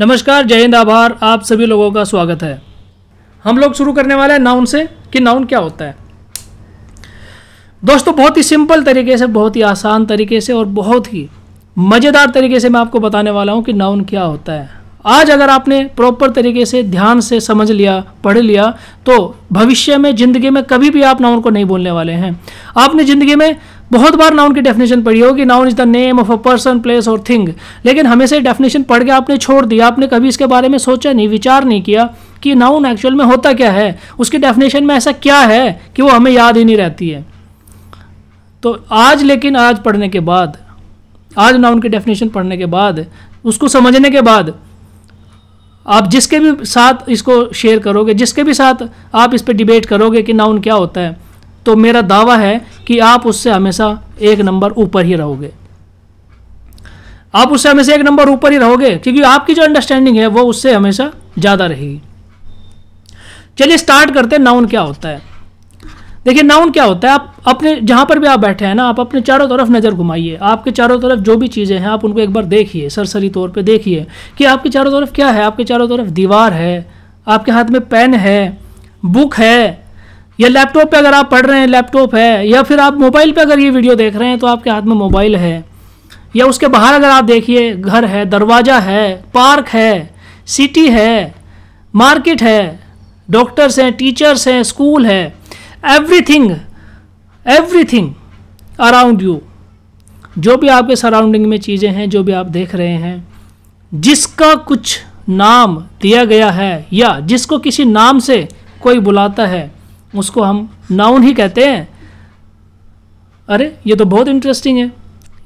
नमस्कार जय हिंद आभार आप सभी लोगों का स्वागत है हम लोग शुरू करने वाले हैं नाउन से कि नाउन क्या होता है दोस्तों बहुत ही सिंपल तरीके से बहुत ही आसान तरीके से और बहुत ही मज़ेदार तरीके से मैं आपको बताने वाला हूँ कि नाउन क्या होता है आज अगर आपने प्रॉपर तरीके से ध्यान से समझ लिया पढ़ लिया तो भविष्य में ज़िंदगी में कभी भी आप नाउन को नहीं बोलने वाले हैं आपने ज़िंदगी में बहुत बार नाउन की डेफिनेशन पढ़ी होगी noun is the name of a person place और थिंग लेकिन हमेशा डेफिनेशन पढ़ के आपने छोड़ दिया आपने कभी इसके बारे में सोचा नहीं विचार नहीं किया कि नाउन एक्चुअल में होता क्या है उसकी डेफिनेशन में ऐसा क्या है कि वो हमें याद ही नहीं रहती है तो आज लेकिन आज पढ़ने के बाद आज नाउन की डेफिनेशन पढ़ने के बाद उसको समझने के बाद आप जिसके भी साथ इसको शेयर करोगे जिसके भी साथ आप इस पर डिबेट करोगे कि नाउन क्या होता है तो मेरा दावा है कि आप उससे हमेशा एक नंबर ऊपर ही रहोगे आप उससे हमेशा एक नंबर ऊपर ही रहोगे क्योंकि आपकी जो अंडरस्टैंडिंग है वो उससे हमेशा ज़्यादा रहेगी चलिए स्टार्ट करते हैं नाउन क्या होता है देखिए नाउन क्या होता है आप अपने जहाँ पर भी आप बैठे हैं ना आप अपने चारों तरफ नज़र घुमाइए आपके चारों तरफ जो भी चीज़ें हैं आप उनको एक बार देखिए सरसरी तौर पर देखिए कि आपके चारों तरफ क्या है आपके चारों तरफ दीवार है आपके हाथ में पेन है बुक है या लैपटॉप पे अगर आप पढ़ रहे हैं लैपटॉप है या फिर आप मोबाइल पे अगर ये वीडियो देख रहे हैं तो आपके हाथ में मोबाइल है या उसके बाहर अगर आप देखिए घर है दरवाज़ा है पार्क है सिटी है मार्केट है डॉक्टर्स हैं टीचर्स हैं स्कूल है एवरीथिंग एवरीथिंग अराउंड यू जो भी आपके सराउंडिंग में चीज़ें हैं जो भी आप देख रहे हैं जिसका कुछ नाम दिया गया है या जिसको किसी नाम से कोई बुलाता है उसको हम नाउन ही कहते हैं अरे ये तो बहुत इंटरेस्टिंग है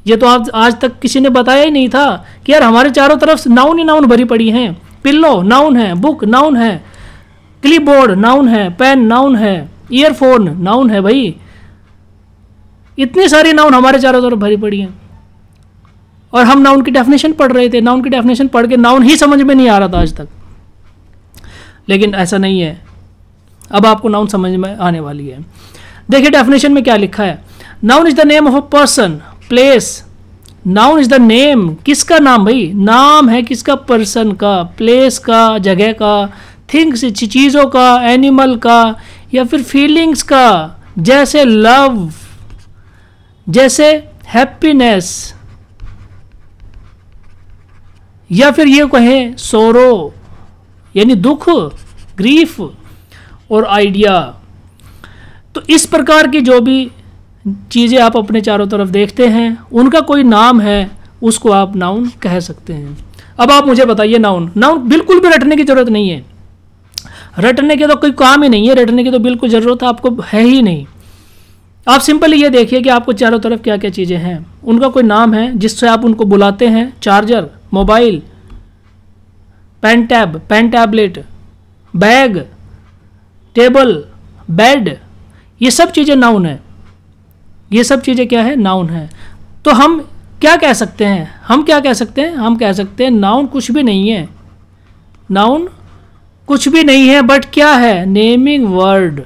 ये तो आप आज तक किसी ने बताया ही नहीं था कि यार हमारे चारों तरफ नाउन ही नाउन भरी पड़ी हैं पिल्लो नाउन है बुक नाउन है क्लिपबोर्ड नाउन है पेन नाउन है ईयरफोन नाउन है भाई इतनी सारी नाउन हमारे चारों तरफ भरी पड़ी हैं और हम नाउन की डेफिनेशन पढ़ रहे थे नाउन की डेफिनेशन पढ़ के नाउन ही समझ में नहीं आ रहा था आज तक लेकिन ऐसा नहीं है अब आपको नाउन समझ में आने वाली है देखिए डेफिनेशन में क्या लिखा है noun is the name of a person place noun is the name किसका नाम भाई नाम है किसका पर्सन का प्लेस का जगह का थिंग्स चीज़ों का एनिमल का या फिर फीलिंग्स का जैसे लव जैसे हैप्पीनेस या फिर ये कहें सोरो यानी दुख ग्रीफ और आइडिया तो इस प्रकार की जो भी चीज़ें आप अपने चारों तरफ देखते हैं उनका कोई नाम है उसको आप नाउन कह सकते हैं अब आप मुझे बताइए नाउन नाउन बिल्कुल भी रटने की ज़रूरत नहीं है रटने के तो कोई काम ही नहीं है रटने की तो बिल्कुल ज़रूरत आपको है ही नहीं आप सिंपली ये देखिए कि आपको चारों तरफ क्या क्या चीज़ें हैं उनका कोई नाम है जिससे आप उनको बुलाते हैं charger mobile pen tab pen tablet bag table bed ये सब चीज़ें नाउन है ये सब चीज़ें क्या है नाउन है तो हम क्या कह सकते हैं हम क्या कह सकते हैं हम कह सकते हैं नाउन कुछ भी नहीं है नाउन कुछ भी नहीं है बट क्या है नेमिंग वर्ड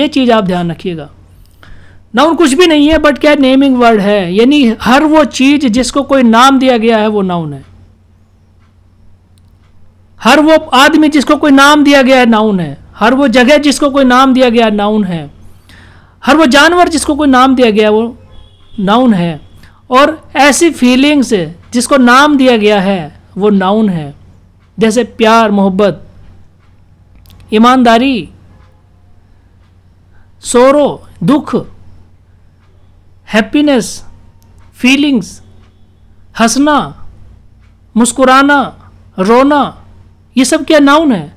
ये चीज़ आप ध्यान रखिएगा नाउन कुछ भी नहीं है बट क्या नेमिंग वर्ड है यानी हर वो चीज़ जिसको कोई नाम दिया गया है वो नाउन है हर वो आदमी जिसको कोई नाम दिया गया है नाउन है हर वो जगह जिसको कोई नाम दिया गया नाउन है हर वो जानवर जिसको कोई नाम दिया गया वो नाउन है और ऐसी फीलिंग्स जिसको नाम दिया गया है वो नाउन है जैसे प्यार मोहब्बत ईमानदारी सोरो दुख हैप्पीनेस फीलिंग्स हंसना मुस्कुराना रोना ये सब क्या नाउन है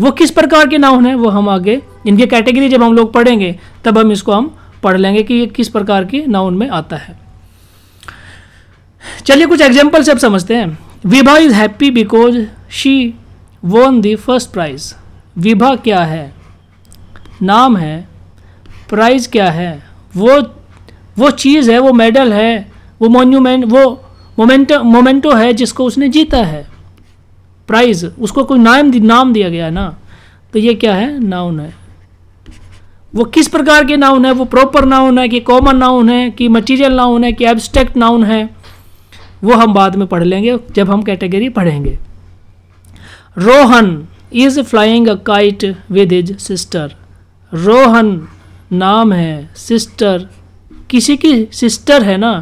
वो किस प्रकार के नाउन है वो हम आगे इनके कैटेगरी जब हम लोग पढ़ेंगे तब हम इसको हम पढ़ लेंगे कि ये किस प्रकार के नाउन में आता है चलिए कुछ एग्जाम्पल से अब समझते हैं Vibha is happy because she won the first prize Vibha क्या है नाम है प्राइज़ क्या है वो वो चीज़ है वो मेडल है वो मोन्यूमेंट वो मोमेंटो मोमेंटो है जिसको उसने जीता है प्राइज उसको कोई नाम नाम दिया गया है ना तो ये क्या है नाउन है वो किस प्रकार के नाउन है वो प्रॉपर नाउन है कि कॉमन नाउन है कि मटीरियल नाउन है कि एब्स्ट्रैक्ट नाउन है वो हम बाद में पढ़ लेंगे जब हम कैटेगरी पढ़ेंगे Rohan is flying a kite with his sister Rohan नाम है सिस्टर किसी की सिस्टर है ना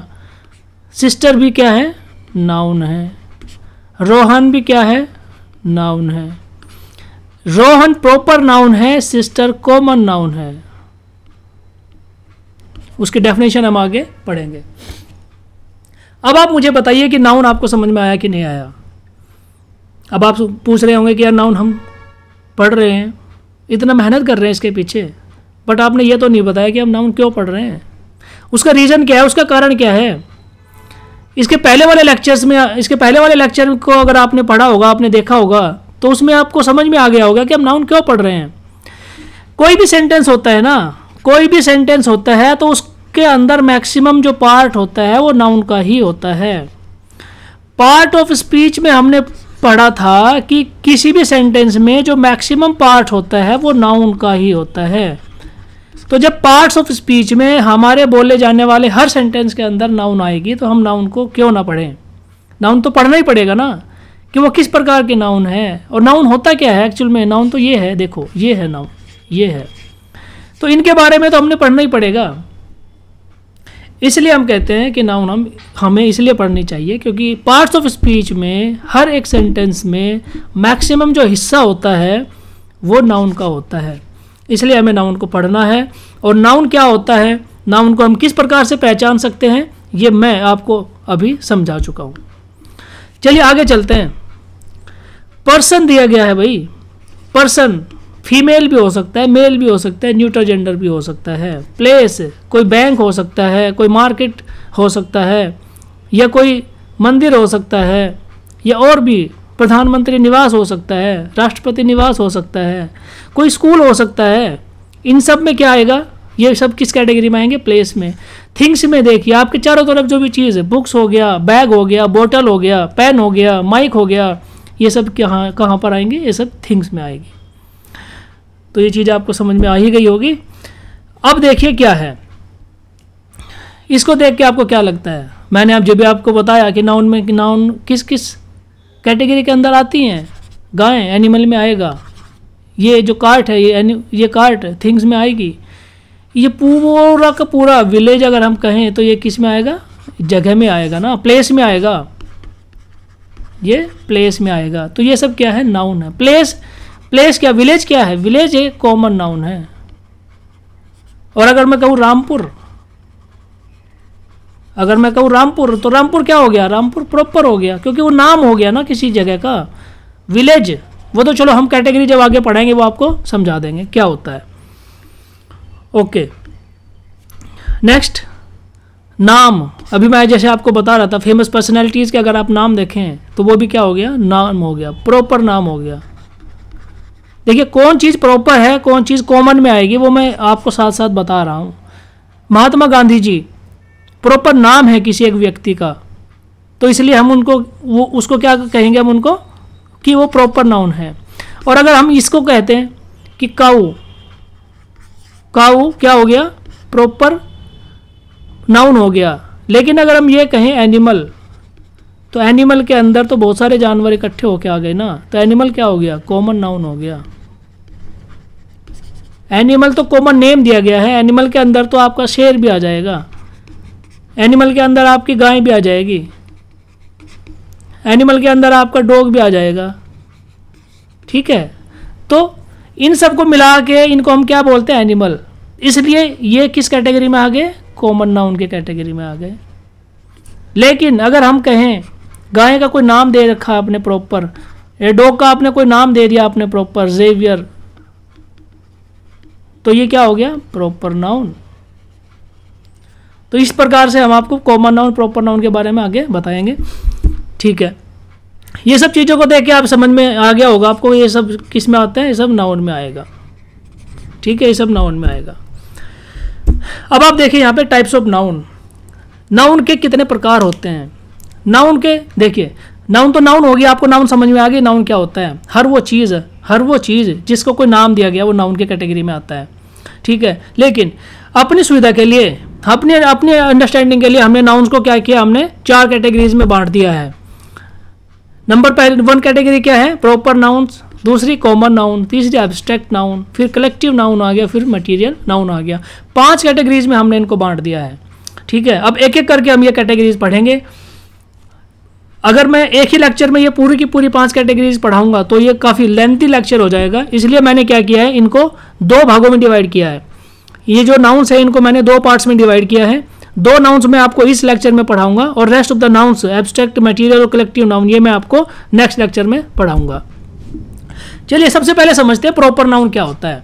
सिस्टर भी क्या है नाउन है रोहन भी क्या है नाउन है रोहन प्रॉपर नाउन है सिस्टर कॉमन नाउन है उसकी डेफिनेशन हम आगे पढ़ेंगे अब आप मुझे बताइए कि नाउन आपको समझ में आया कि नहीं आया अब आप पूछ रहे होंगे कि यार नाउन हम पढ़ रहे हैं इतना मेहनत कर रहे हैं इसके पीछे बट आपने ये तो नहीं बताया कि हम नाउन क्यों पढ़ रहे हैं उसका रीज़न क्या है उसका कारण क्या है इसके पहले वाले लेक्चर्स में इसके पहले वाले लेक्चर को अगर आपने पढ़ा होगा आपने देखा होगा तो उसमें आपको समझ में आ गया होगा कि हम नाउन क्यों पढ़ रहे हैं कोई भी सेंटेंस होता है ना कोई भी सेंटेंस होता है तो उसके अंदर मैक्सिमम जो पार्ट होता है वो नाउन का ही होता है पार्ट ऑफ स्पीच में हमने पढ़ा था कि किसी भी सेंटेंस में जो मैक्सिमम पार्ट होता है वो नाउन का ही होता है तो जब पार्ट्स ऑफ स्पीच में हमारे बोले जाने वाले हर सेंटेंस के अंदर नाउन आएगी तो हम नाउन को क्यों ना पढ़ें नाउन तो पढ़ना ही पड़ेगा ना कि वो किस प्रकार के नाउन है और नाउन होता क्या है एक्चुअल में नाउन तो ये है देखो ये है नाउन ये है तो इनके बारे में तो हमने पढ़ना ही पड़ेगा इसलिए हम कहते हैं कि नाउन हम हमें इसलिए पढ़नी चाहिए क्योंकि पार्ट्स ऑफ स्पीच में हर एक सेंटेंस में मैक्सिमम जो हिस्सा होता है वो नाउन का होता है इसलिए हमें नाउन को पढ़ना है और नाउन क्या होता है नाउन को हम किस प्रकार से पहचान सकते हैं ये मैं आपको अभी समझा चुका हूँ चलिए आगे चलते हैं पर्सन दिया गया है भाई पर्सन फीमेल भी हो सकता है मेल भी हो सकता है न्यूट्रल जेंडर भी हो सकता है प्लेस कोई बैंक हो सकता है कोई मार्केट हो सकता है या कोई मंदिर हो सकता है या और भी प्रधानमंत्री निवास हो सकता है राष्ट्रपति निवास हो सकता है कोई स्कूल हो सकता है इन सब में क्या आएगा ये सब किस कैटेगरी में आएंगे प्लेस में थिंग्स में देखिए आपके चारों तरफ जो भी चीज़ है बुक्स हो गया बैग हो गया बोतल हो गया पेन हो गया माइक हो गया ये सब कहाँ कहाँ पर आएंगे ये सब थिंग्स में आएगी तो ये चीज़ आपको समझ में आ ही गई होगी अब देखिए क्या है इसको देख के आपको क्या लगता है मैंने आप जब भी आपको बताया कि नाउन में नाउन किस किस कैटेगरी के अंदर आती हैं गायें एनिमल में आएगा ये जो कार्ट है ये ये कार्ट थिंग्स में आएगी ये पूरा का पूरा विलेज अगर हम कहें तो ये किस में आएगा जगह में आएगा ना प्लेस में आएगा ये प्लेस में आएगा तो ये सब क्या है नाउन है प्लेस प्लेस क्या विलेज क्या है विलेज एक कॉमन नाउन है और अगर मैं कहूँ रामपुर अगर मैं कहूँ रामपुर तो रामपुर क्या हो गया रामपुर प्रॉपर हो गया क्योंकि वो नाम हो गया ना किसी जगह का विलेज वो तो चलो हम कैटेगरी जब आगे पढ़ेंगे वो आपको समझा देंगे क्या होता है ओके नेक्स्ट नाम अभी मैं जैसे आपको बता रहा था फेमस पर्सनैलिटीज़ के अगर आप नाम देखें तो वो भी क्या हो गया नाम हो गया प्रॉपर नाम हो गया देखिए कौन चीज़ प्रॉपर है कौन चीज़ कॉमन में आएगी वो मैं आपको साथ साथ बता रहा हूँ महात्मा गांधी जी प्रॉपर नाम है किसी एक व्यक्ति का तो इसलिए हम उनको वो उसको क्या कहेंगे हम उनको कि वो प्रॉपर नाउन है और अगर हम इसको कहते हैं कि काऊ काऊ क्या हो गया प्रॉपर नाउन हो गया लेकिन अगर हम ये कहें एनिमल तो एनिमल के अंदर तो बहुत सारे जानवर इकट्ठे होके आ गए ना तो एनिमल क्या हो गया कॉमन नाउन हो गया एनिमल तो कॉमन नेम दिया गया है एनिमल के अंदर तो आपका शेर भी आ जाएगा एनिमल के अंदर आपकी गाय भी आ जाएगी एनिमल के अंदर आपका डॉग भी आ जाएगा ठीक है तो इन सब को मिला के इनको हम क्या बोलते हैं एनिमल इसलिए ये किस कैटेगरी में आ गए कॉमन नाउन के कैटेगरी में आ गए लेकिन अगर हम कहें गाय का कोई नाम दे रखा आपने प्रॉपर डॉग का आपने कोई नाम दे दिया आपने प्रॉपर जेवियर तो ये क्या हो गया प्रॉपर नाउन तो इस प्रकार से हम आपको कॉमन नाउन प्रॉपर नाउन के बारे में आगे बताएंगे ठीक है ये सब चीज़ों को देख के आप समझ में आ गया होगा आपको ये सब किस में आते हैं ये सब नाउन में आएगा ठीक है ये सब नाउन में आएगा अब आप देखिए यहाँ पे टाइप्स ऑफ नाउन नाउन के कितने प्रकार होते हैं नाउन के देखिए नाउन तो नाउन होगी आपको नाउन समझ में आ गई नाउन क्या होता है हर वो चीज़ हर वो चीज़ जिसको कोई नाम दिया गया वो नाउन के कैटेगरी में आता है ठीक है लेकिन अपनी सुविधा के लिए अपने अपने अंडरस्टैंडिंग के लिए हमने नाउन्स को क्या किया हमने चार कैटेगरीज में बांट दिया है नंबर पहले वन कैटेगरी क्या है प्रॉपर नाउन्स दूसरी कॉमन नाउन तीसरी एब्स्ट्रैक्ट नाउन फिर कलेक्टिव नाउन आ गया फिर मटेरियल नाउन आ गया पांच कैटेगरीज में हमने इनको बांट दिया है ठीक है अब एक एक करके हम ये कैटेगरीज पढ़ेंगे अगर मैं एक ही लेक्चर में ये पूरी की पूरी पांच कैटेगरीज पढ़ाऊंगा तो ये काफ़ी लेंथी लेक्चर हो जाएगा इसलिए मैंने क्या किया है इनको दो भागों में डिवाइड किया है ये जो नाउन्स है इनको मैंने दो पार्ट्स में डिवाइड किया है दो नाउंस मैं आपको इस लेक्चर में पढ़ाऊंगा और rest of the nouns abstract material और कलेक्टिव नाउन ये मैं आपको नेक्स्ट लेक्चर में पढ़ाऊंगा चलिए सबसे पहले समझते हैं प्रॉपर नाउन क्या होता है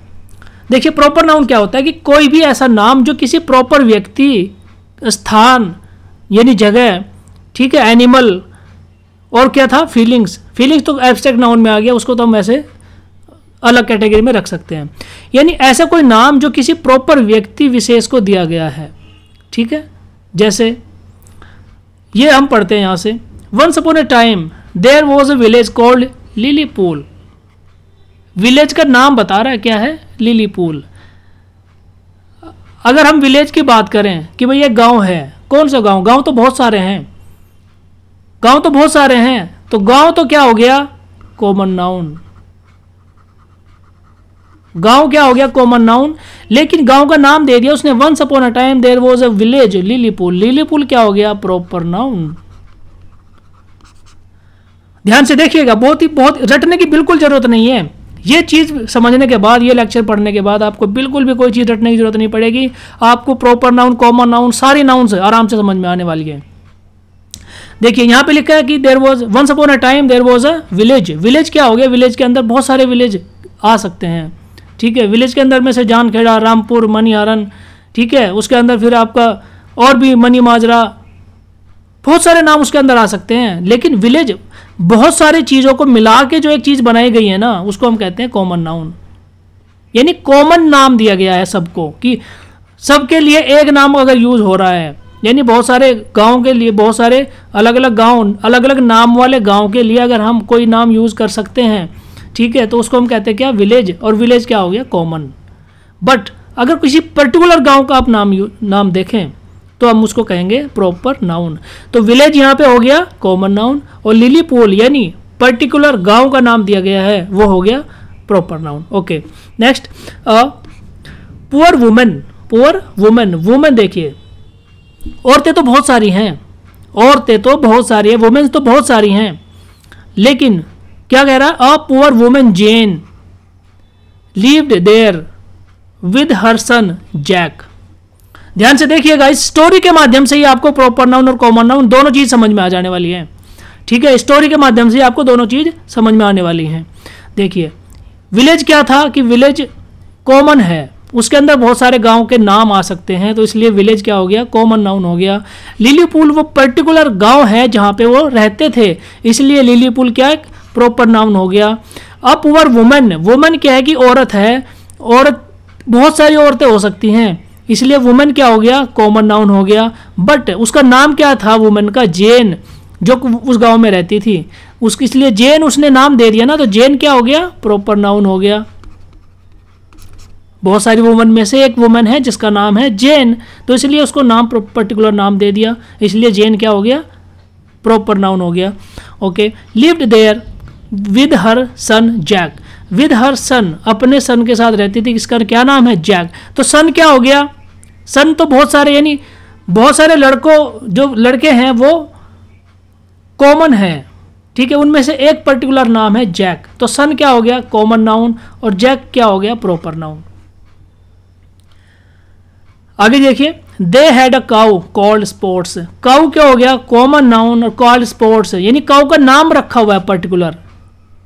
देखिए प्रॉपर नाउन क्या होता है कि कोई भी ऐसा नाम जो किसी प्रॉपर व्यक्ति स्थान यानी जगह ठीक है एनिमल और क्या था फीलिंग्स फीलिंग्स तो एब्स्ट्रैक्ट नाउन में आ गया उसको तो हम ऐसे अलग कैटेगरी में रख सकते हैं यानी ऐसा कोई नाम जो किसी प्रॉपर व्यक्ति विशेष को दिया गया है ठीक है जैसे ये हम पढ़ते हैं यहाँ से once upon a time there was a village called Pool village का नाम बता रहा है क्या है लिली पुल अगर हम विलेज की बात करें कि भाई ये गांव है कौन सा गांव गांव तो बहुत सारे हैं गांव तो बहुत सारे हैं तो गांव तो क्या हो गया कॉमन नाउन गांव क्या हो गया कॉमन नाउन लेकिन गांव का नाम दे दिया उसने once upon a time there was a village Lilypool Lilypool क्या हो गया प्रॉपर नाउन ध्यान से देखिएगा बहुत ही बहुत रटने की बिल्कुल जरूरत नहीं है ये चीज़ समझने के बाद ये लेक्चर पढ़ने के बाद आपको बिल्कुल भी कोई चीज़ रटने की जरूरत नहीं पड़ेगी आपको प्रॉपर नाउन कॉमन नाउन सारी नाउन आराम से समझ में आने वाली है देखिए यहां पे लिखा है कि there was once upon a time there was a village village क्या हो गया विलेज के अंदर बहुत सारे विलेज आ सकते हैं ठीक है विलेज के अंदर में से जानखेड़ा रामपुर मनिहारन ठीक है उसके अंदर फिर आपका और भी मनी माजरा बहुत सारे नाम उसके अंदर आ सकते हैं लेकिन विलेज बहुत सारी चीज़ों को मिला के जो एक चीज़ बनाई गई है ना उसको हम कहते हैं कॉमन नाउन यानी कॉमन नाम दिया गया है सबको कि सबके लिए एक नाम अगर यूज़ हो रहा है यानी बहुत सारे गांव के लिए बहुत सारे अलग अलग गांव अलग अलग नाम वाले गांव के लिए अगर हम कोई नाम यूज़ कर सकते हैं ठीक है तो उसको हम कहते हैं क्या विलेज और विलेज क्या हो गया कॉमन बट अगर किसी पर्टिकुलर गांव का आप नाम नाम देखें तो हम उसको कहेंगे प्रॉपर नाउन तो विलेज यहाँ पे हो गया कॉमन नाउन और लिली पोल यानी पर्टिकुलर गांव का नाम दिया गया है वो हो गया proper noun okay next poor women poor women women देखिए औरतें तो बहुत सारी हैं औरतें तो बहुत सारी हैं वुमेन्स तो बहुत सारी हैं लेकिन क्या कह रहा है a poor women Jane lived there with her son Jack ध्यान से देखिएगा इस स्टोरी के माध्यम से ही आपको प्रॉपर नाउन और कॉमन नाउन दोनों चीज़ समझ में आ जाने वाली है ठीक है स्टोरी के माध्यम से आपको दोनों चीज़ समझ में आने वाली हैं देखिए विलेज क्या था कि विलेज कॉमन है उसके अंदर बहुत सारे गांव के नाम आ सकते हैं तो इसलिए विलेज क्या हो गया कॉमन नाउन हो गया लिलीपुल वो पर्टिकुलर गांव है जहां पे वो रहते थे इसलिए लिलीपुल क्या प्रॉपर नाउन हो गया अप ओवर वुमेन वुमेन क्या है कि औरत है औरत बहुत सारी औरतें हो सकती हैं इसलिए वुमेन क्या हो गया कॉमन नाउन हो गया बट उसका नाम क्या था वुमेन का जेन जो उस गांव में रहती थी उस इसलिए जेन उसने नाम दे दिया ना तो जेन क्या हो गया प्रॉपर नाउन हो गया बहुत सारी वुमेन में से एक वुमेन है जिसका नाम है जेन तो इसलिए उसको नाम पर्टिकुलर नाम दे दिया इसलिए जेन क्या हो गया प्रॉपर नाउन हो गया okay lived there with her son Jack with her son अपने सन के साथ रहती थी इसका क्या नाम है जैक तो सन क्या हो गया सन तो बहुत सारे यानी बहुत सारे लड़कों जो लड़के हैं वो कॉमन है ठीक है उनमें से एक पर्टिकुलर नाम है जैक तो सन क्या हो गया कॉमन नाउन और जैक क्या हो गया प्रॉपर नाउन आगे देखिए they had a cow called Sports cow क्या हो गया कॉमन नाउन और कॉल्ड स्पोर्ट्स यानी काउ का नाम रखा हुआ है पर्टिकुलर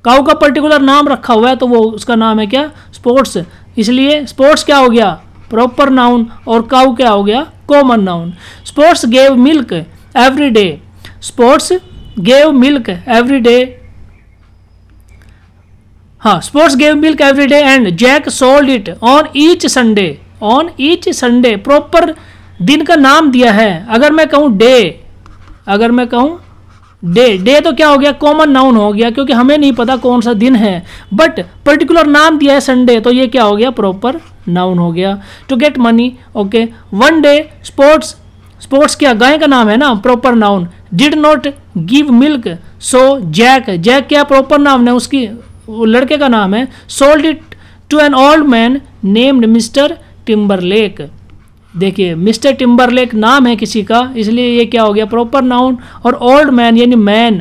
काउ का पर्टिकुलर नाम रखा हुआ है तो वो उसका नाम है क्या स्पोर्ट्स इसलिए स्पोर्ट्स क्या हो गया प्रॉपर नाउन और काउ क्या हो गया common noun Sports gave milk every day Sports gave milk every day हाँ Sports gave milk every day and Jack sold it on each Sunday on each Sunday proper दिन का नाम दिया है अगर मैं कहूँ डे अगर मैं कहूँ डे डे तो क्या हो गया कॉमन नाउन हो गया क्योंकि हमें नहीं पता कौन सा दिन है बट पर्टिकुलर नाम दिया है संडे तो ये क्या हो गया प्रॉपर नाउन हो गया to get money okay one day Sports Sports क्या गाय का नाम है ना proper noun did not give milk so Jack Jack क्या प्रॉपर नाम है उसकी लड़के का नाम है sold it to an old man named Mister Timberlake देखिए मिस्टर टिम्बरलेक नाम है किसी का इसलिए ये क्या हो गया प्रॉपर नाउन और ओल्ड मैन यानी मैन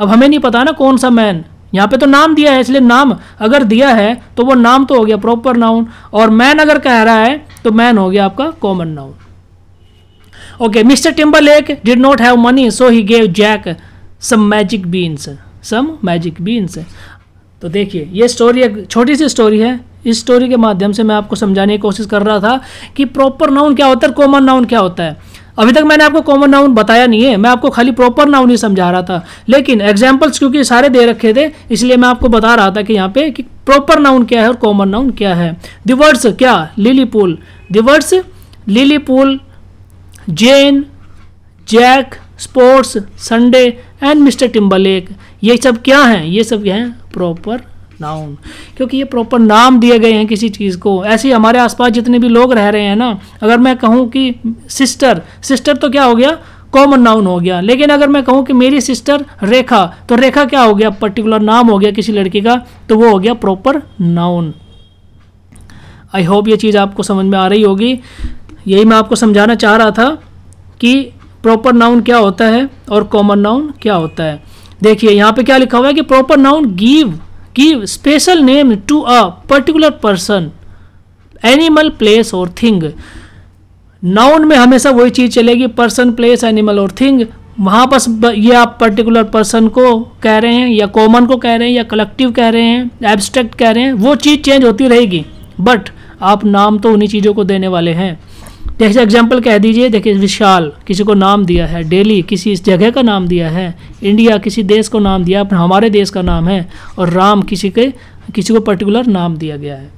अब हमें नहीं पता ना कौन सा मैन यहाँ पे तो नाम दिया है इसलिए नाम अगर दिया है तो वो नाम तो हो गया प्रॉपर नाउन और मैन अगर कह रहा है तो मैन हो गया आपका common noun okay Mister Timberlake did not have money so he gave Jack some magic beans some magic beans तो देखिए ये स्टोरी एक छोटी सी स्टोरी है इस स्टोरी के माध्यम से मैं आपको समझाने की कोशिश कर रहा था कि प्रॉपर नाउन क्या होता है कॉमन नाउन क्या होता है अभी तक मैंने आपको कॉमन नाउन बताया नहीं है मैं आपको खाली प्रॉपर नाउन ही समझा रहा था लेकिन एग्जाम्पल्स क्योंकि सारे दे रखे थे इसलिए मैं आपको बता रहा था कि यहाँ पे कि प्रॉपर नाउन क्या है और कॉमन नाउन क्या है दिवर्ड्स क्या Lilypool the words Lilypool Jane Jack Sports Sunday and Mister Timberlake ये सब क्या हैं ये सब क्या हैं प्रॉपर नाउन क्योंकि ये प्रॉपर नाम दिए गए हैं किसी चीज़ को ऐसे ही हमारे आसपास जितने भी लोग रह रहे हैं ना अगर मैं कहूँ कि सिस्टर सिस्टर तो क्या हो गया कॉमन नाउन हो गया लेकिन अगर मैं कहूँ कि मेरी सिस्टर रेखा तो रेखा क्या हो गया पर्टिकुलर नाम हो गया किसी लड़की का तो वो हो गया प्रॉपर नाउन आई होप ये चीज़ आपको समझ में आ रही होगी यही मैं आपको समझाना चाह रहा था कि प्रॉपर नाउन क्या होता है और कॉमन नाउन क्या होता है देखिए यहाँ पे क्या लिखा हुआ है कि proper noun give give special name to a particular person animal place और थिंग नाउन में हमेशा वही चीज़ चलेगी पर्सन प्लेस एनिमल और थिंग वहाँ बस ये आप पर्टिकुलर पर्सन को कह रहे हैं या कॉमन को कह रहे हैं या कलेक्टिव कह रहे हैं एब्स्ट्रैक्ट कह रहे हैं वो चीज़ चेंज होती रहेगी बट आप नाम तो उन्हीं चीज़ों को देने वाले हैं जैसे एग्जाम्पल कह दीजिए देखिए विशाल किसी को नाम दिया है डेली किसी इस जगह का नाम दिया है इंडिया किसी देश को नाम दिया अपने हमारे देश का नाम है और राम किसी के किसी को पर्टिकुलर नाम दिया गया है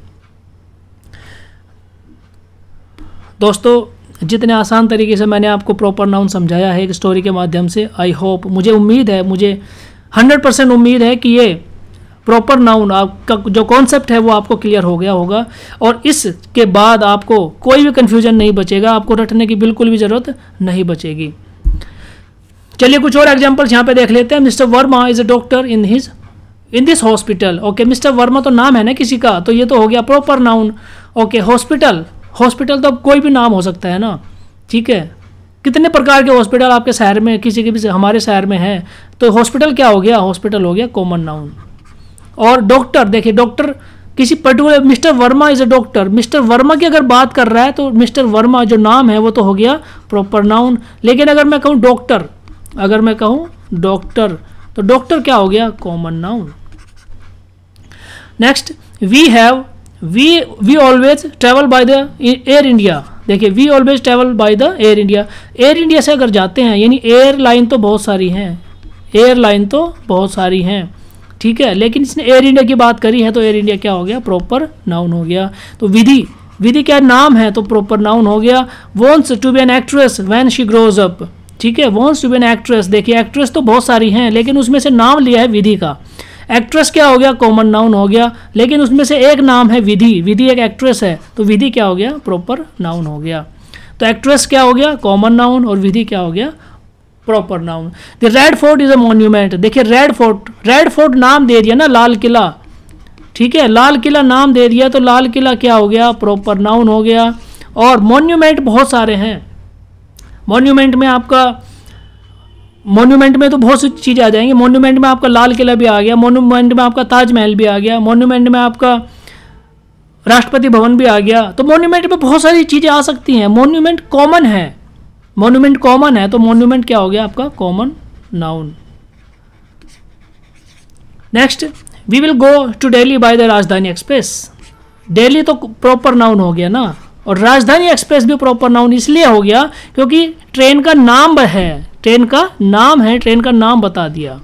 दोस्तों जितने आसान तरीके से मैंने आपको प्रॉपर नाउन समझाया है एक स्टोरी के माध्यम से आई होप मुझे उम्मीद है मुझे हंड्रेड परसेंट उम्मीद है कि ये प्रॉपर नाउन आपका जो कॉन्सेप्ट है वो आपको क्लियर हो गया होगा और इसके बाद आपको कोई भी कन्फ्यूजन नहीं बचेगा आपको रटने की बिल्कुल भी ज़रूरत नहीं बचेगी चलिए कुछ और एग्जाम्पल्स यहाँ पे देख लेते हैं Mister Verma is a doctor in his in this hospital okay Mister Verma तो नाम है ना किसी का तो ये तो हो गया proper noun okay hospital hospital तो अब कोई भी नाम हो सकता है ना ठीक है कितने प्रकार के हॉस्पिटल आपके शहर में किसी के भी हमारे शहर में है तो हॉस्पिटल क्या हो गया हॉस्पिटल हो गया कॉमन नाउन और डॉक्टर देखिए डॉक्टर किसी particular Mister Verma is a doctor Mister Verma की अगर बात कर रहा है तो मिस्टर वर्मा जो नाम है वो तो हो गया प्रॉपर नाउन लेकिन अगर मैं कहूँ डॉक्टर अगर मैं कहूँ डॉक्टर तो डॉक्टर क्या हो गया common noun next we have we we always travel by the Air India देखिए we always travel by the Air India Air India से अगर जाते हैं यानी एयरलाइन तो बहुत सारी हैं एयरलाइन तो बहुत सारी हैं ठीक है लेकिन इसने एयर इंडिया की बात करी है तो एयर इंडिया क्या हो गया प्रॉपर नाउन हो गया तो विधि विधि क्या नाम है तो प्रॉपर नाउन हो गया wants to be an actress when she grows up ठीक है wants to be an actress देखिए एक्ट्रेस तो बहुत सारी हैं लेकिन उसमें से नाम लिया है विधि का एक्ट्रेस क्या हो गया कॉमन नाउन हो गया लेकिन उसमें से एक नाम है विधि विधि एक एक्ट्रेस है तो विधि क्या हो गया प्रॉपर नाउन हो गया तो एक्ट्रेस क्या हो गया कॉमन नाउन और विधि क्या हो गया proper noun the Red Fort is a monument देखिए रेड फोर्ट रेड फोर्ट नाम दे दिया ना लाल किला ठीक है लाल किला नाम दे दिया तो लाल किला क्या हो गया प्रॉपर नाउन हो गया और मोन्यूमेंट बहुत सारे हैं मोन्यूमेंट में आपका मोन्यूमेंट में तो बहुत सी चीज़ें आ जाएंगी मोन्यूमेंट में आपका लाल किला भी आ गया मोन्यूमेंट में आपका ताजमहल भी आ गया मोन्यूमेंट में आपका राष्ट्रपति भवन भी आ गया तो मोन्यूमेंट में बहुत सारी चीज़ें आ सकती हैं मोन्यूमेंट कॉमन है मोन्यूमेंट कॉमन है तो मोन्यूमेंट क्या हो गया आपका common noun next we will go to Delhi by the Rajdhani Express Delhi तो प्रॉपर नाउन हो गया ना और राजधानी एक्सप्रेस भी प्रॉपर नाउन इसलिए हो गया क्योंकि ट्रेन का नाम है ट्रेन का नाम है ट्रेन का नाम बता दिया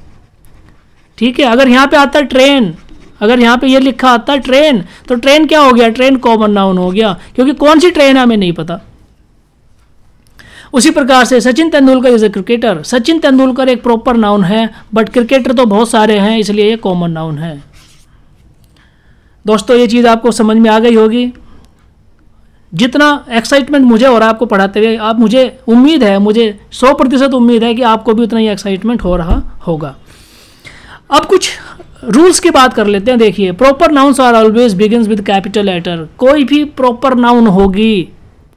ठीक है अगर यहाँ पे आता ट्रेन अगर यहाँ पे ये यह लिखा आता ट्रेन तो ट्रेन क्या हो गया ट्रेन कॉमन नाउन हो गया क्योंकि कौन सी ट्रेन है हमें नहीं पता उसी प्रकार से Sachin Tendulkar is a cricketer Sachin Tendulkar एक प्रॉपर नाउन है बट क्रिकेटर तो बहुत सारे हैं इसलिए ये कॉमन नाउन है दोस्तों ये चीज़ आपको समझ में आ गई होगी जितना एक्साइटमेंट मुझे और आपको पढ़ाते हुए आप मुझे उम्मीद है मुझे सौ प्रतिशत उम्मीद है कि आपको भी उतना ही एक्साइटमेंट हो रहा होगा अब कुछ रूल्स की बात कर लेते हैं देखिए proper nouns are always begin with capital letter कोई भी प्रॉपर नाउन होगी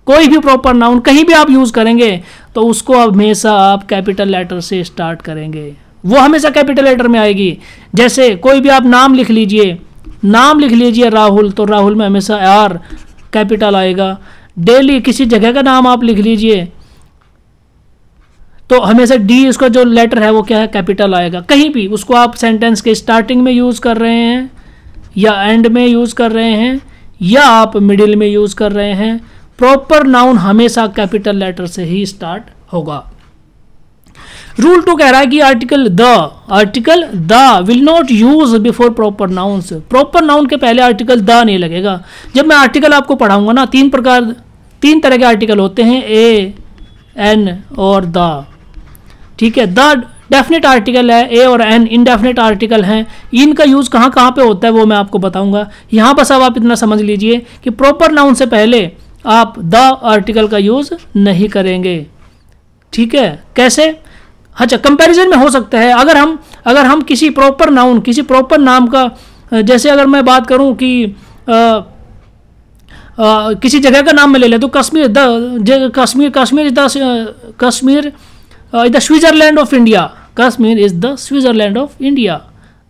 कोई भी प्रॉपर नाउन कहीं भी आप यूज़ करेंगे तो उसको हमेशा आप कैपिटल लेटर से स्टार्ट करेंगे वो हमेशा कैपिटल लेटर में आएगी जैसे कोई भी आप नाम लिख लीजिए नाम लिख लीजिए राहुल तो राहुल में हमेशा आर कैपिटल आएगा डेली किसी जगह का नाम आप लिख लीजिए तो हमेशा डी इसका जो लेटर है वो क्या है कैपिटल आएगा कहीं भी उसको आप सेंटेंस के स्टार्टिंग में यूज़ कर रहे हैं या एंड में यूज़ कर रहे हैं या आप मिडिल में यूज़ कर रहे हैं प्रॉपर नाउन हमेशा कैपिटल लेटर से ही स्टार्ट होगा रूल टू कह रहा है कि article the article the will not use before proper noun proper noun के पहले आर्टिकल द नहीं लगेगा जब मैं आर्टिकल आपको पढ़ाऊंगा ना तीन प्रकार तीन तरह के आर्टिकल होते हैं ए एन और द ठीक है द डेफिनेट आर्टिकल है ए और एन इनडेफिनेट आर्टिकल हैं इनका यूज़ कहाँ कहाँ पे होता है वो मैं आपको बताऊंगा यहाँ बस अब आप इतना समझ लीजिए कि प्रॉपर नाउन से पहले आप द आर्टिकल का यूज़ नहीं करेंगे ठीक है कैसे अच्छा कंपैरिजन में हो सकता है अगर हम अगर हम किसी प्रॉपर नाउन किसी प्रॉपर नाम का जैसे अगर मैं बात करूं कि आ, आ, किसी जगह का नाम में ले लें तो Kashmir the Kashmir Kashmir is the Kashmir is the Switzerland of India Kashmir is the Switzerland of India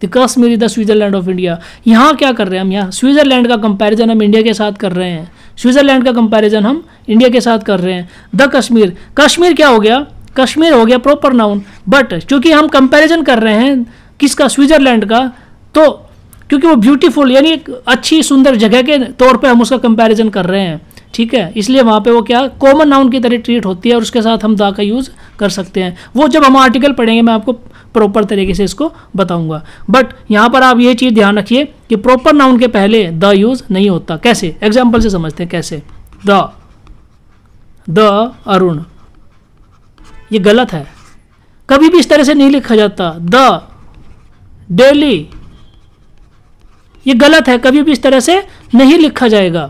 the Kashmir is the Switzerland of India यहाँ क्या कर रहे हैं हम यहाँ स्विट्ज़रलैंड का कंपैरिजन हम इंडिया के साथ कर रहे हैं स्विट्ज़रलैंड का कंपैरिजन हम इंडिया के साथ कर रहे हैं द कश्मीर कश्मीर क्या हो गया कश्मीर हो गया प्रॉपर नाउन बट चूंकि हम कंपैरिजन कर रहे हैं किसका स्विट्ज़रलैंड का तो क्योंकि वो ब्यूटीफुल यानी एक अच्छी सुंदर जगह के तौर पे हम उसका कंपैरिजन कर रहे हैं ठीक है इसलिए वहाँ पे वो क्या कॉमन नाउन की तरह ट्रीट होती है और उसके साथ हम दा का यूज़ कर सकते हैं वो जब हम आर्टिकल पढ़ेंगे मैं आपको प्रॉपर तरीके से इसको बताऊंगा बट यहाँ पर आप ये चीज़ ध्यान रखिए कि प्रॉपर नाउन के पहले द यूज़ नहीं होता कैसे एग्जाम्पल से समझते हैं कैसे द द अरुण ये गलत है कभी भी इस तरह से नहीं लिखा जाता द डेली ये गलत है कभी भी इस तरह से नहीं लिखा जाएगा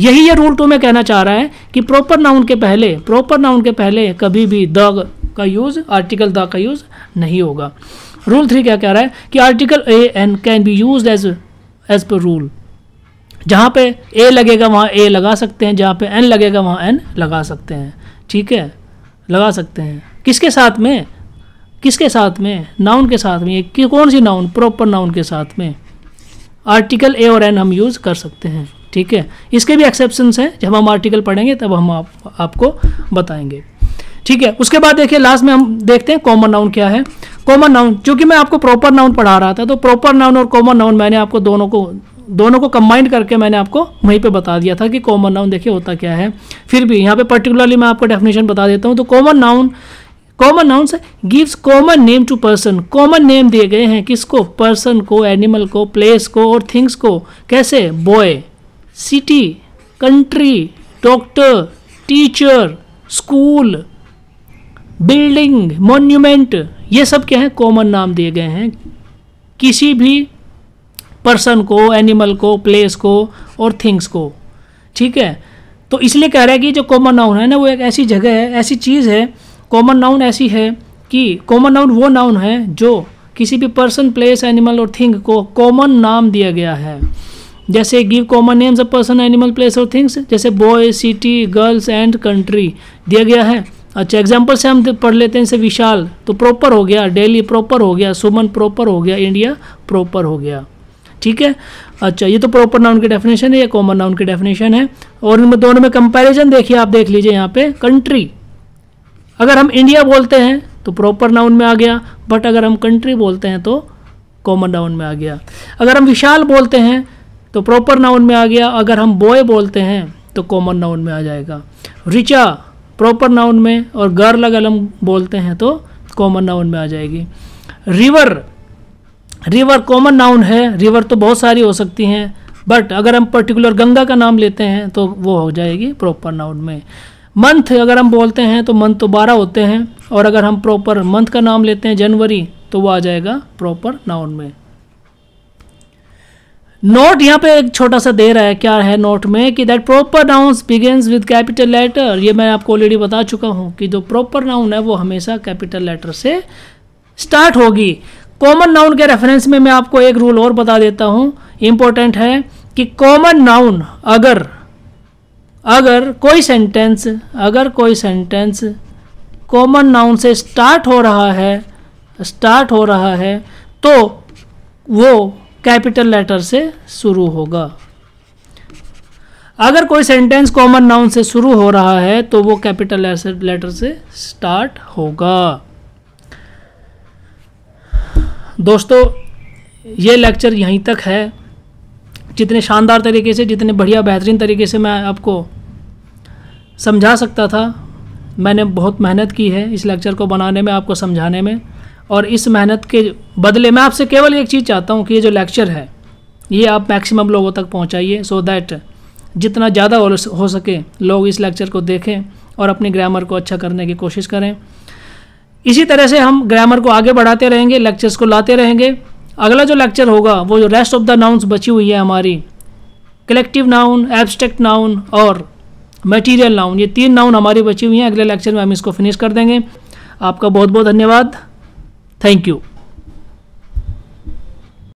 यही ये रूल टू में कहना चाह रहा है कि प्रॉपर नाउन के पहले प्रॉपर नाउन के पहले कभी भी द का यूज़ आर्टिकल द का यूज़ नहीं होगा रूल थ्री क्या कह रहा है कि article a an can be use as as पर रूल जहाँ पे ए लगेगा वहाँ ए लगा सकते हैं जहाँ पे एन लगेगा वहाँ एन लगा सकते हैं ठीक है लगा सकते हैं किसके साथ में किसके साथ में नाउन के साथ में कौन सी नाउन प्रॉपर नाउन के साथ में आर्टिकल ए और एन हम यूज़ कर सकते हैं ठीक है इसके भी एक्सेप्शन हैं जब हम आर्टिकल पढ़ेंगे तब हम आप, आपको बताएंगे ठीक है उसके बाद देखिए लास्ट में हम देखते हैं कॉमन नाउन क्या है कॉमन नाउन क्योंकि मैं आपको प्रॉपर नाउन पढ़ा रहा था तो प्रॉपर नाउन और कॉमन नाउन मैंने आपको दोनों को दोनों को कंबाइंड करके मैंने आपको वहीं पे बता दिया था कि कॉमन नाउन देखिए होता क्या है फिर भी यहाँ पे पर्टिकुलरली मैं आपको डेफिनेशन बता देता हूँ तो कॉमन नाउन कॉमन से gives common name to person common name दिए गए हैं किसको पर्सन को एनिमल को प्लेस को और थिंग्स को कैसे boy city country doctor teacher school building monument ये सब क्या है कॉमन नाम दिए गए हैं किसी भी पर्सन को एनिमल को प्लेस को और थिंग्स को ठीक है तो इसलिए कह रहा है कि जो कॉमन नाउन है ना वो एक ऐसी जगह है ऐसी चीज़ है कॉमन नाउन ऐसी है कि कॉमन नाउन वो नाउन है जो किसी भी पर्सन प्लेस एनिमल और थिंग को कॉमन नाम दिया गया है जैसे give common names a person animal place और थिंग्स जैसे boy city girls and country दिया गया है अच्छा एग्जाम्पल से हम तो पढ़ लेते हैं इसे विशाल तो प्रॉपर हो गया डेली प्रॉपर हो गया सुमन प्रॉपर हो गया इंडिया प्रॉपर हो गया ठीक है अच्छा ये तो प्रॉपर नाउन की डेफिनेशन है या कॉमन नाउन की डेफिनेशन है और इनमें दोनों में कंपैरिजन देखिए आप देख लीजिए यहाँ पे कंट्री अगर हम इंडिया बोलते हैं तो प्रॉपर नाउन में आ गया बट अगर हम कंट्री बोलते हैं तो कॉमन नाउन में आ गया अगर हम विशाल बोलते हैं तो प्रॉपर नाउन में आ गया अगर हम बॉय बोलते हैं तो कॉमन नाउन में आ जाएगा रिचा प्रॉपर नाउन में और गर्ल अगर हम बोलते हैं तो कॉमन नाउन में आ जाएगी रिवर रिवर कॉमन नाउन है रिवर तो बहुत सारी हो सकती हैं बट अगर हम पर्टिकुलर गंगा का नाम लेते हैं तो वो हो जाएगी प्रॉपर नाउन में मंथ अगर हम बोलते हैं तो मंथ तो बारह होते हैं और अगर हम प्रॉपर मंथ का नाम लेते हैं जनवरी तो वो आ जाएगा प्रॉपर नाउन में नोट यहाँ पे एक छोटा सा दे रहा है क्या है नोट में कि that proper nouns begins with capital letter ये मैं आपको ऑलरेडी बता चुका हूँ कि जो प्रॉपर नाउन है वो हमेशा कैपिटल लेटर से स्टार्ट होगी कॉमन नाउन के रेफरेंस में मैं आपको एक रूल और बता देता हूँ इम्पोर्टेंट है कि कॉमन नाउन अगर अगर कोई सेंटेंस अगर कोई सेंटेंस कॉमन नाउन से स्टार्ट हो रहा है स्टार्ट हो रहा है तो वो कैपिटल लेटर से शुरू होगा अगर कोई सेंटेंस कॉमन नाउन से शुरू हो रहा है तो वो कैपिटल लेटर से स्टार्ट होगा दोस्तों ये लेक्चर यहीं तक है जितने शानदार तरीके से जितने बढ़िया बेहतरीन तरीके से मैं आपको समझा सकता था मैंने बहुत मेहनत की है इस लेक्चर को बनाने में आपको समझाने में और इस मेहनत के बदले मैं आपसे केवल एक चीज़ चाहता हूँ कि ये जो लेक्चर है ये आप मैक्सिमम लोगों तक पहुँचाइए सो दैट जितना ज़्यादा हो सके लोग इस लेक्चर को देखें और अपने ग्रामर को अच्छा करने की कोशिश करें इसी तरह से हम ग्रामर को आगे बढ़ाते रहेंगे लेक्चर्स को लाते रहेंगे अगला जो लेक्चर होगा वो जो रेस्ट ऑफ द नाउंस बची हुई है हमारी कलेक्टिव नाउन एब्स्ट्रैक्ट नाउन और मटेरियल नाउन ये तीन नाउन हमारी बची हुई हैं अगले लेक्चर में हम इसको फिनिश कर देंगे आपका बहुत बहुत धन्यवाद Thank you.